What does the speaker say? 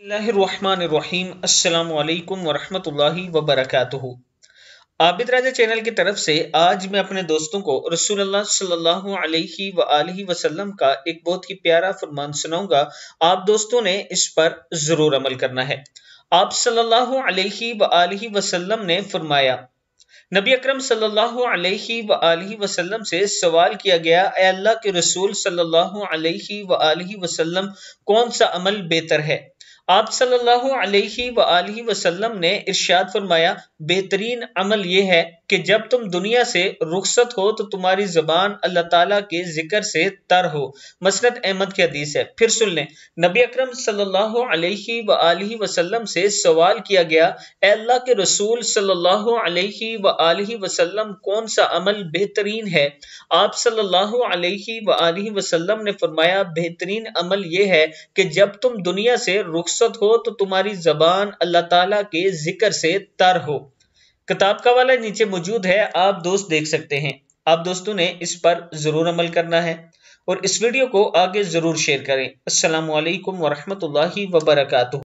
अस्सलाम वालेकुम वरहमतुल्लाहि वबरकातुहु आबिद राजा चैनल की तरफ से आज मैं अपने दोस्तों को रसूलुल्लाह सल्लल्लाहु अलैहि वआलैहि वसल्लम का एक बहुत ही प्यारा फरमान सुनाऊंगा आप दोस्तों ने इस पर ज़रूर अमल करना है आप सल्लल्लाहु अलैहि वआलैहि वसल्लम ने फरमाया नबी अकरम सल्लल्लाहु अलैहि वआलैहि वसल्लम से सवाल किया गया ए अल्लाह के रसूल सल्लल्लाहु अलैहि वआलैहि वसल्लम कौन सा अमल बेहतर है आप सल्लल्लाहु अलैहि वसल्लम ने इरशाद फरमाया बेहतरीन अमल ये है कि जब तुम दुनिया से रुखसत हो तो तुम्हारी जबान अल्लाह ताला के जिक्र से तर हो मसनत अहमद की हदीस है फिर सुन लें नबी अकरम सल्लल्लाहु अलैहि वआलि वसल्लम से सवाल किया गया अल्लाह के रसूल सल्लल्लाहु अलैहि वआलि वसल्लम कौन सा अमल बेहतरीन है आप सल्लल्लाहु अलैहि वआलि वसल्लम ने फरमाया बेहतरीन अमल ये है कि जब तुम दुनिया से रुखसत हो तो तुम्हारी जबान अल्लाह ताला के जिक्र से तर हो किताब का वाला नीचे मौजूद है आप दोस्त देख सकते हैं आप दोस्तों ने इस पर ज़रूर अमल करना है और इस वीडियो को आगे ज़रूर शेयर करें वरहमत वरहमल वर्का